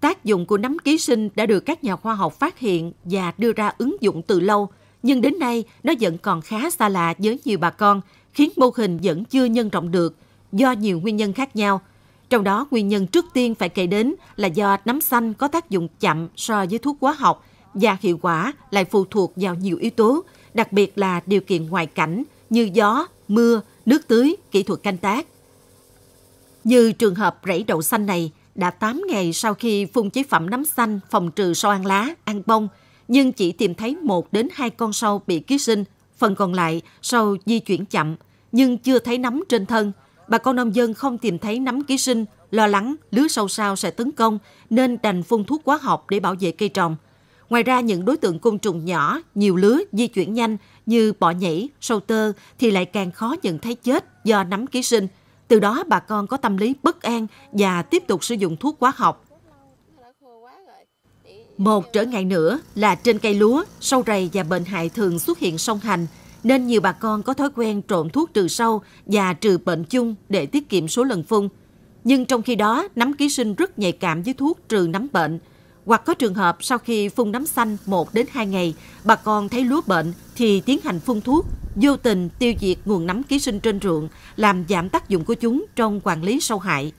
Tác dụng của nấm ký sinh đã được các nhà khoa học phát hiện và đưa ra ứng dụng từ lâu, nhưng đến nay nó vẫn còn khá xa lạ với nhiều bà con, khiến mô hình vẫn chưa nhân rộng được do nhiều nguyên nhân khác nhau. Trong đó, nguyên nhân trước tiên phải kể đến là do nấm xanh có tác dụng chậm so với thuốc hóa học và hiệu quả lại phụ thuộc vào nhiều yếu tố, đặc biệt là điều kiện ngoại cảnh như gió, mưa, nước tưới, kỹ thuật canh tác. Như trường hợp rẫy đậu xanh này, đã 8 ngày sau khi phun chế phẩm nấm xanh phòng trừ sâu ăn lá, ăn bông, nhưng chỉ tìm thấy 1 đến 2 con sâu bị ký sinh, phần còn lại sâu di chuyển chậm, nhưng chưa thấy nấm trên thân. Bà con nông dân không tìm thấy nấm ký sinh, lo lắng lứa sâu sao sẽ tấn công nên đành phun thuốc hóa học để bảo vệ cây trồng. Ngoài ra những đối tượng côn trùng nhỏ, nhiều lứa di chuyển nhanh như bọ nhảy, sâu tơ thì lại càng khó nhận thấy chết do nấm ký sinh – từ đó bà con có tâm lý bất an và tiếp tục sử dụng thuốc hóa học. Một trở ngại nữa là trên cây lúa, sâu rầy và bệnh hại thường xuất hiện song hành, nên nhiều bà con có thói quen trộn thuốc trừ sâu và trừ bệnh chung để tiết kiệm số lần phun. Nhưng trong khi đó, nấm ký sinh rất nhạy cảm với thuốc trừ nấm bệnh. Hoặc có trường hợp sau khi phun nấm xanh 1 đến 2 ngày, bà con thấy lúa bệnh thì tiến hành phun thuốc vô tình tiêu diệt nguồn nấm ký sinh trên ruộng, làm giảm tác dụng của chúng trong quản lý sâu hại.